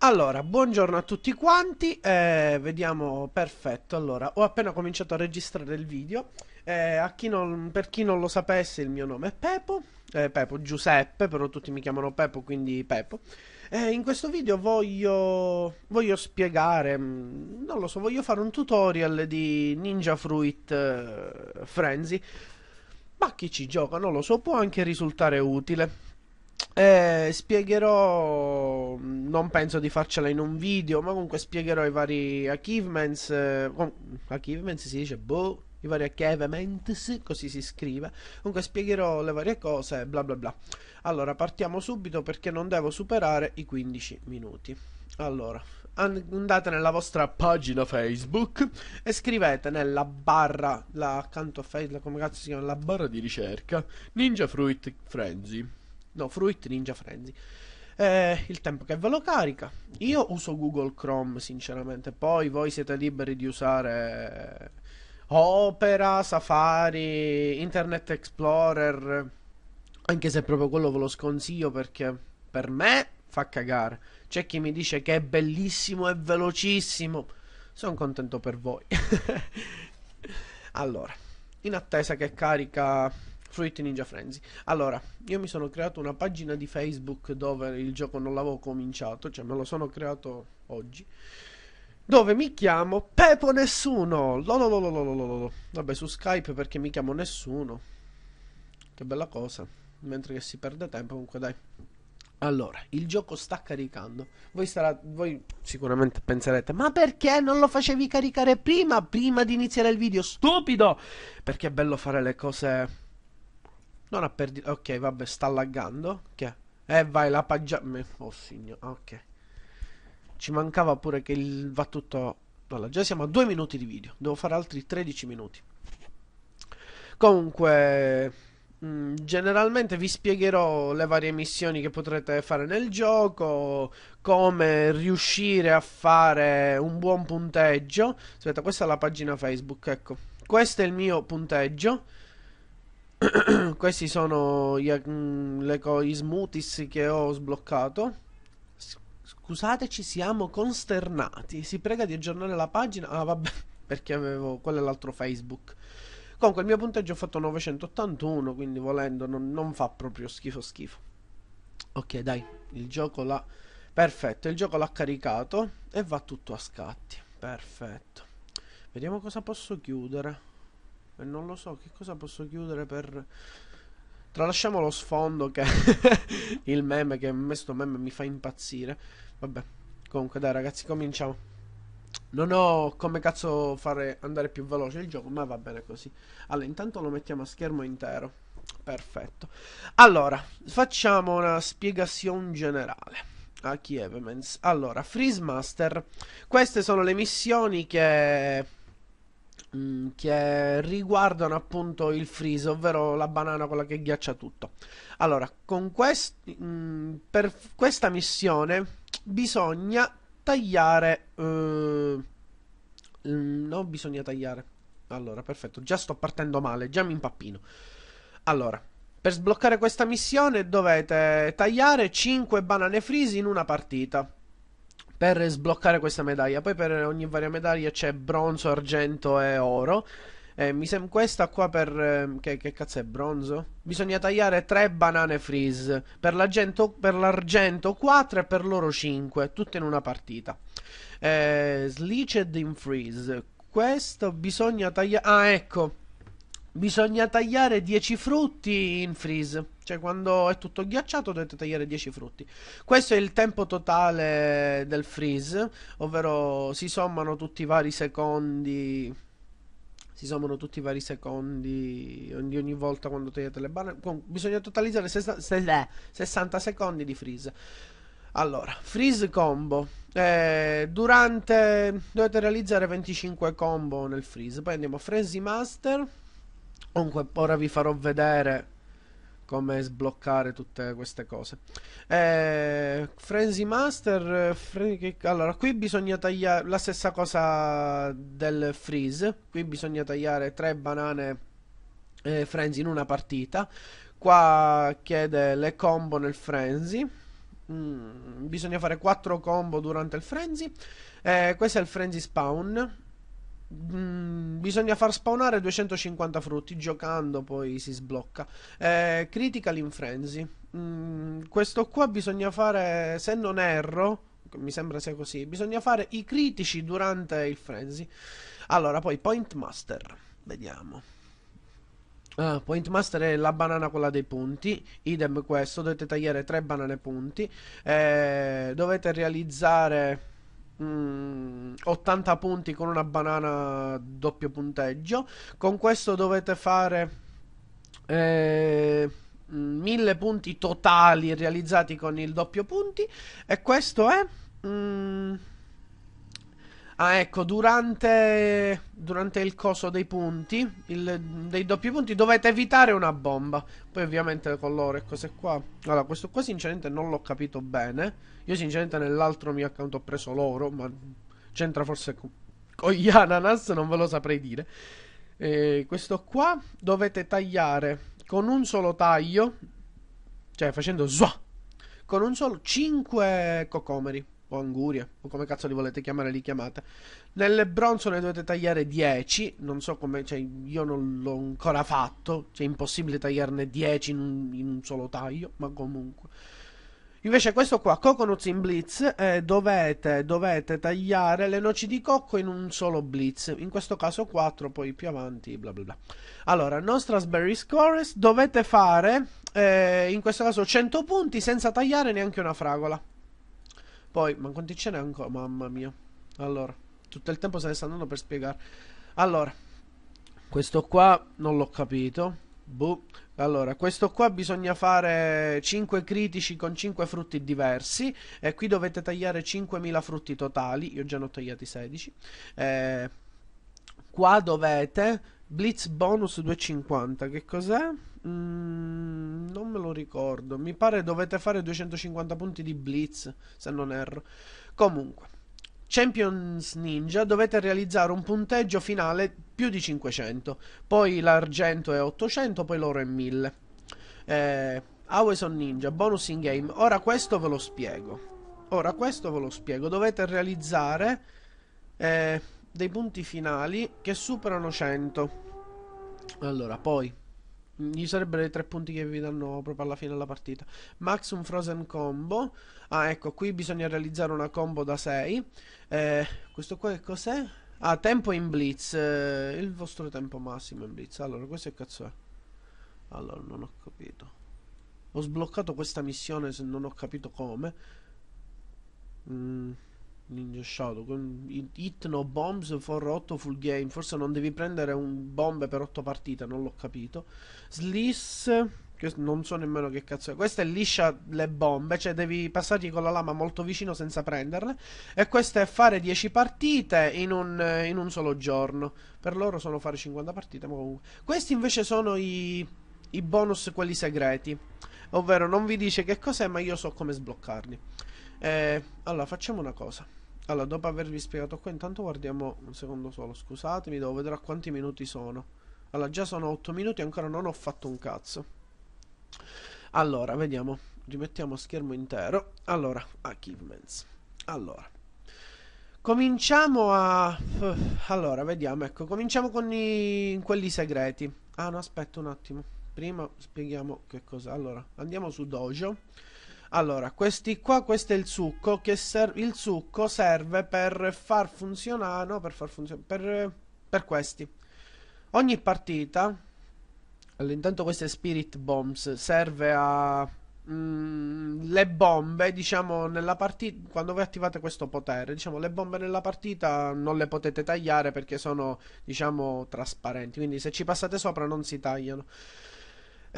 Allora, buongiorno a tutti quanti, eh, vediamo, perfetto, allora, ho appena cominciato a registrare il video, eh, chi non, per chi non lo sapesse il mio nome è Pepo, eh, Pepo Giuseppe, però tutti mi chiamano Pepo, quindi Pepo. Eh, in questo video voglio, voglio spiegare, mm, non lo so, voglio fare un tutorial di Ninja Fruit eh, Frenzy, ma chi ci gioca non lo so, può anche risultare utile. Eh, spiegherò. Non penso di farcela in un video, ma comunque spiegherò i vari achievements. Eh, achievements si dice boh. I vari achievements, così si scrive. Comunque spiegherò le varie cose, bla bla bla. Allora, partiamo subito perché non devo superare i 15 minuti. Allora, andate nella vostra pagina Facebook e scrivete nella barra, la, accanto a Facebook, come cazzo si chiama, la barra di ricerca, Ninja Fruit Frenzy No, Fruit Ninja Frenzy. Eh, il tempo che ve lo carica. Io uso Google Chrome, sinceramente. Poi voi siete liberi di usare eh, Opera, Safari, Internet Explorer. Anche se proprio quello ve lo sconsiglio perché per me fa cagare. C'è chi mi dice che è bellissimo e velocissimo. Sono contento per voi. allora, in attesa che carica Fruit Ninja Frenzy. Allora, io mi sono creato una pagina di Facebook dove il gioco non l'avevo cominciato, cioè me lo sono creato oggi. Dove mi chiamo Pepo Nessuno. Lolololololololo. Vabbè, su Skype perché mi chiamo Nessuno. Che bella cosa. Mentre che si perde tempo, comunque dai. Allora, il gioco sta caricando. Voi, sarà, voi, sicuramente penserete: ma perché non lo facevi caricare prima? Prima di iniziare il video? Stupido! Perché è bello fare le cose non ha perdito. Ok, vabbè, sta laggando. Che? Okay. Eh, vai, la pagina. Oh, signore. Ah, ok. Ci mancava pure che il... va tutto. Allora, già siamo a due minuti di video. Devo fare altri 13 minuti. Comunque. Mm, generalmente vi spiegherò le varie missioni che potrete fare nel gioco, come riuscire a fare un buon punteggio. Aspetta, questa è la pagina Facebook, ecco. Questo è il mio punteggio questi sono gli, mh, mm, gli smutis che ho sbloccato. S- scusateci, siamo consternati. Si prega di aggiornare la pagina. Ah, vabbè, perché avevo. Quello è l'altro Facebook. Comunque, il mio punteggio ho fatto 981. Quindi, volendo, non, non fa proprio schifo. Schifo. Ok, dai, il gioco l'ha. Perfetto, il gioco l'ha caricato e va tutto a scatti. Perfetto. Vediamo cosa posso chiudere e non lo so che cosa posso chiudere per tralasciamo lo sfondo che il meme che questo meme mi fa impazzire vabbè comunque dai ragazzi cominciamo non ho come cazzo fare andare più veloce il gioco ma va bene così allora intanto lo mettiamo a schermo intero perfetto allora facciamo una spiegazione generale a Kievemens. Allora, Freeze Master. Queste sono le missioni che Mm, che riguardano appunto il freeze, ovvero la banana quella che ghiaccia tutto. Allora, con quest- mh, mm, per questa missione bisogna tagliare... Eh, no, bisogna tagliare. Allora, perfetto, già sto partendo male, già mi impappino. Allora, per sbloccare questa missione dovete tagliare 5 banane freeze in una partita per sbloccare questa medaglia. Poi per ogni varia medaglia c'è bronzo, argento e oro. Eh, mi sembra questa qua per... Eh, che, che, cazzo è bronzo? Bisogna tagliare 3 banane freeze. Per, per l'argento 4 e per l'oro 5. Tutte in una partita. Eh, Sliced in freeze. Questo bisogna tagliare... Ah, ecco. Bisogna tagliare 10 frutti in freeze. Cioè, quando è tutto ghiacciato, dovete tagliare 10 frutti. Questo è il tempo totale del freeze. Ovvero si sommano tutti i vari secondi. Si sommano tutti i vari secondi ogni, ogni volta quando tagliate le banane. Bisogna totalizzare 60, 60 eh, secondi di freeze. Allora, freeze combo. Eh, durante dovete realizzare 25 combo nel freeze. Poi andiamo a Frenzy Master. Comunque ora vi farò vedere come sbloccare tutte queste cose. Eh, Frenzy Master, fre allora qui bisogna tagliare la stessa cosa del freeze, qui bisogna tagliare tre banane eh, frenzy in una partita, qua chiede le combo nel frenzy. Mm, bisogna fare 4 combo durante il frenzy. Eh, questo è il frenzy spawn Mm, bisogna far spawnare 250 frutti giocando poi si sblocca eh, critical in frenzy mm, questo qua bisogna fare se non erro mi sembra sia così bisogna fare i critici durante il frenzy allora poi point master vediamo ah, point master è la banana quella dei punti idem questo dovete tagliare 3 banane punti eh, dovete realizzare 80 mm, punti con una banana doppio punteggio. Con questo dovete fare eh, 1000 mm, punti totali realizzati con il doppio punti. E questo è. Mm, Ah, ecco, durante, durante il coso dei punti, il, dei doppi punti, dovete evitare una bomba. Poi ovviamente con loro e cose qua. Allora, questo qua sinceramente non l'ho capito bene. Io sinceramente nell'altro mio account ho preso l'oro, ma c'entra forse con, con gli ananas, non ve lo saprei dire. E questo qua dovete tagliare con un solo taglio, cioè facendo zwa, con un solo 5 cocomeri o anguria, o come cazzo li volete chiamare, li chiamate. Nel bronzo ne dovete tagliare 10, non so come, cioè io non l'ho ancora fatto, cioè è impossibile tagliarne 10 in un, in un solo taglio, ma comunque. Invece questo qua, Coconuts in Blitz, eh, dovete, dovete tagliare le noci di cocco in un solo blitz, in questo caso 4, poi più avanti, bla bla bla. Allora, Nostra's Scores, dovete fare, eh, in questo caso 100 punti senza tagliare neanche una fragola. Poi, ma quanti ce n'è ancora? Mamma mia. Allora, tutto il tempo se ne sta andando per spiegare. Allora, questo qua non l'ho capito. Boh. Allora, questo qua bisogna fare 5 critici con 5 frutti diversi e qui dovete tagliare 5.000 frutti totali, io già ne ho tagliati 16. Eh, qua dovete blitz bonus 250, che cos'è? Mm, non me lo ricordo. Mi pare dovete fare 250 punti di blitz, se non erro. Comunque, Champions Ninja dovete realizzare un punteggio finale più di 500. Poi l'argento è 800, poi l'oro è 1000. Eh, Always on Ninja, bonus in game. Ora questo ve lo spiego. Ora questo ve lo spiego. Dovete realizzare eh, dei punti finali che superano 100. Allora, poi Mm, gli sarebbero i tre punti che vi danno proprio alla fine della partita. Max un frozen combo. Ah, ecco, qui bisogna realizzare una combo da 6. Eh, questo qua che cos'è? Ah, tempo in blitz. Eh, il vostro tempo massimo in blitz. Allora, questo che cazzo è? Allora, non ho capito. Ho sbloccato questa missione se non ho capito come. Mmm. Ninja Shadow con Hit no bombs for 8 full game forse non devi prendere un bombe per 8 partite non l'ho capito Sliss non so nemmeno che cazzo è questa è liscia le bombe cioè devi passargli con la lama molto vicino senza prenderle e questa è fare 10 partite in un, in un solo giorno per loro sono fare 50 partite ma comunque questi invece sono i, i bonus quelli segreti ovvero non vi dice che cos'è ma io so come sbloccarli eh, allora, facciamo una cosa. Allora, dopo avervi spiegato qua, intanto guardiamo un secondo solo. Scusatemi, devo vedere a quanti minuti sono. Allora, già sono 8 minuti e ancora non ho fatto un cazzo. Allora, vediamo. Rimettiamo schermo intero. Allora, achievements. Allora. Cominciamo a... Eh, allora, vediamo, ecco, cominciamo con i... quelli segreti. Ah, no, aspetta un attimo. Prima spieghiamo che cos'è. Allora, andiamo su Dojo. Allora, questi qua, questo è il succo, che ser- il succo serve per far funzionare, no, per far funzionare, per, per questi. Ogni partita, allora, intanto queste Spirit Bombs serve a... Mm, le bombe, diciamo, nella partita, quando voi attivate questo potere, diciamo, le bombe nella partita non le potete tagliare perché sono, diciamo, trasparenti, quindi se ci passate sopra non si tagliano.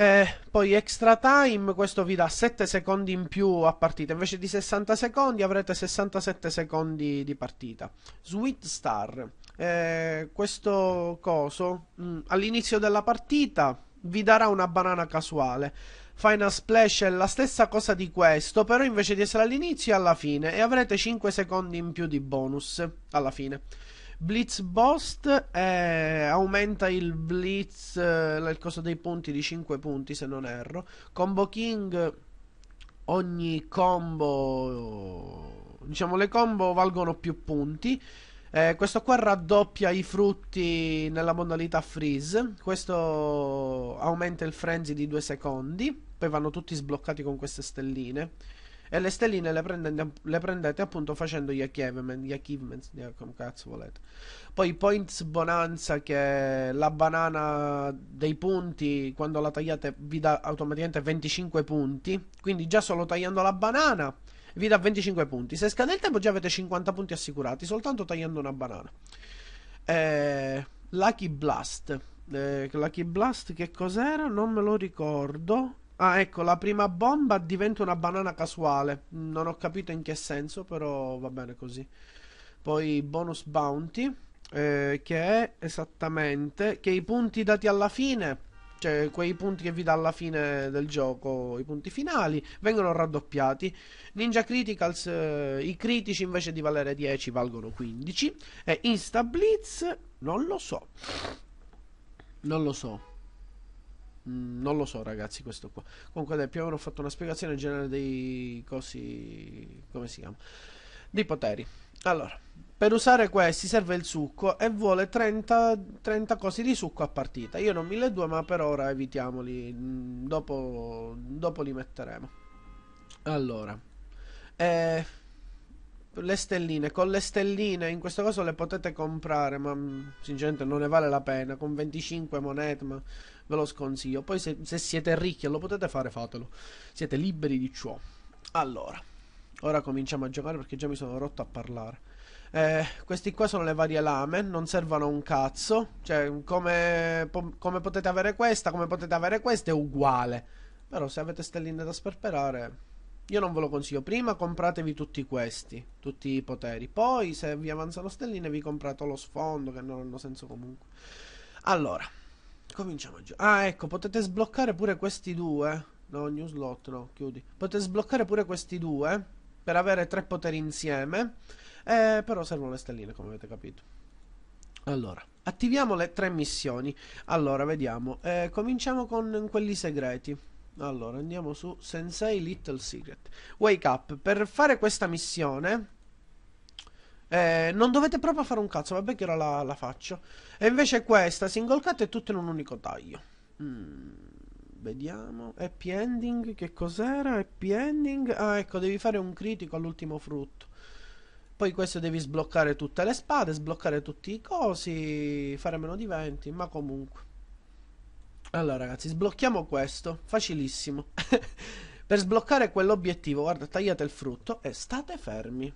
Eh, poi extra time, questo vi dà 7 secondi in più a partita, invece di 60 secondi avrete 67 secondi di partita. Sweet Star, eh, questo coso mh, mm, all'inizio della partita vi darà una banana casuale. Final Splash è la stessa cosa di questo, però invece di essere all'inizio è alla fine e avrete 5 secondi in più di bonus alla fine. Blitz Boss è... Eh, aumenta il blitz, eh, il costo dei punti di 5 punti se non erro. Combo King, ogni combo, diciamo le combo valgono più punti. Eh, questo qua raddoppia i frutti nella modalità freeze. Questo aumenta il frenzy di 2 secondi. Poi vanno tutti sbloccati con queste stelline. E le stelline le prendete, le prendete appunto facendo gli achievements, gli achievements, come cazzo volete. Poi points bonanza che è la banana dei punti, quando la tagliate vi dà automaticamente 25 punti. Quindi già solo tagliando la banana vi dà 25 punti. Se scade il tempo già avete 50 punti assicurati, soltanto tagliando una banana. Eh, Lucky Blast. Eh, Lucky Blast che cos'era? Non me lo ricordo. Ah, ecco, la prima bomba diventa una banana casuale. Non ho capito in che senso, però va bene così. Poi bonus bounty, eh, che è esattamente che i punti dati alla fine, cioè quei punti che vi dà alla fine del gioco, i punti finali, vengono raddoppiati. Ninja Criticals, eh, i critici invece di valere 10 valgono 15. E Insta Blitz, non lo so. Non lo so. Mm, non lo so ragazzi questo qua. Comunque dai, più o meno ho fatto una spiegazione generale dei cosi... come si chiama? Dei poteri. Allora, per usare questi serve il succo e vuole 30, 30 cosi di succo a partita. Io non 1200 ma per ora evitiamoli, mm, dopo, dopo li metteremo. Allora, eh, le stelline, con le stelline in questo caso le potete comprare ma mm, sinceramente non ne vale la pena, con 25 monete ma ve lo sconsiglio. Poi se, se siete ricchi e lo potete fare, fatelo. Siete liberi di ciò. Allora, ora cominciamo a giocare perché già mi sono rotto a parlare. Eh, questi qua sono le varie lame, non servono un cazzo. Cioè, come, po come potete avere questa, come potete avere questa è uguale. Però se avete stelline da sperperare, io non ve lo consiglio. Prima compratevi tutti questi, tutti i poteri. Poi se vi avanzano stelline vi comprate lo sfondo, che non hanno senso comunque. Allora, cominciamo a giocare. Ah, ecco, potete sbloccare pure questi due. No, new slot, no, chiudi. Potete sbloccare pure questi due per avere tre poteri insieme. Eh, però servono le stelline, come avete capito. Allora, attiviamo le tre missioni. Allora, vediamo. Eh, cominciamo con quelli segreti. Allora, andiamo su Sensei Little Secret. Wake up. Per fare questa missione eh, non dovete proprio fare un cazzo, vabbè che ora la, la, faccio. E invece questa, single cut, è tutto in un unico taglio. Mm, vediamo. Happy ending, che cos'era? Happy ending. Ah, ecco, devi fare un critico all'ultimo frutto. Poi questo devi sbloccare tutte le spade, sbloccare tutti i cosi, fare meno di 20, ma comunque. Allora ragazzi, sblocchiamo questo, facilissimo. per sbloccare quell'obiettivo, guarda, tagliate il frutto e state fermi.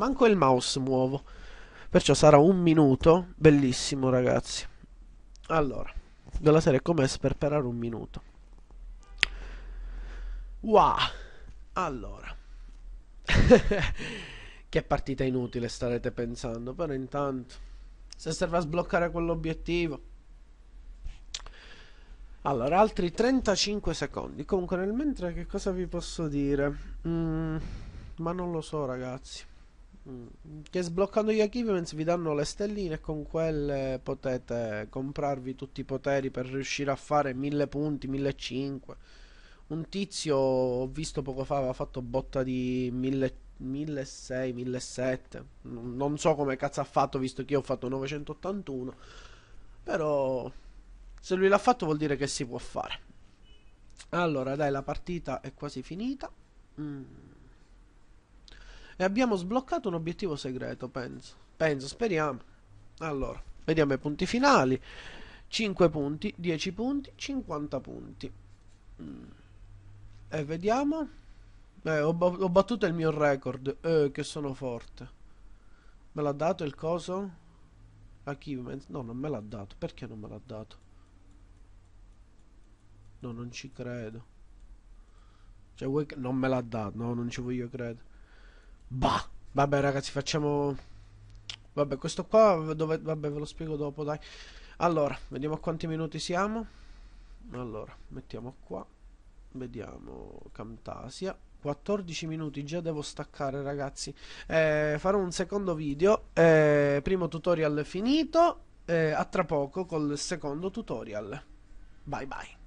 Manco il mouse muovo. Perciò sarà un minuto. Bellissimo, ragazzi. Allora, della serie come sperperare un minuto. Wow! Allora. che partita inutile starete pensando, però intanto se serve a sbloccare quell'obiettivo. Allora, altri 35 secondi. Comunque, nel mentre che cosa vi posso dire? Mm, ma non lo so, ragazzi. Mm. Che sbloccando gli achievements vi danno le stelline e con quelle potete comprarvi tutti i poteri per riuscire a fare 1000 punti, 1500. Un tizio ho visto poco fa aveva fatto botta di 1600, 1700. Non so come cazzo ha fatto visto che io ho fatto 981. Però se lui l'ha fatto vuol dire che si può fare. Allora, dai, la partita è quasi finita. Mm. E abbiamo sbloccato un obiettivo segreto, penso. Penso, speriamo. Allora, vediamo i punti finali. 5 punti, 10 punti, 50 punti. Mm. E vediamo. Eh, ho, ho, battuto il mio record. Eh, che sono forte. Me l'ha dato il coso? Achievement? No, non me l'ha dato. Perché non me l'ha dato? No, non ci credo. Cioè, vuoi che... Non me l'ha dato. No, non ci voglio credere. Bah. Vabbè ragazzi, facciamo... Vabbè, questo qua, dove... vabbè, ve lo spiego dopo, dai. Allora, vediamo a quanti minuti siamo. Allora, mettiamo qua. Vediamo Camtasia. 14 minuti, già devo staccare ragazzi. Eh, farò un secondo video. Eh, primo tutorial finito. Eh, a tra poco col secondo tutorial. Bye bye.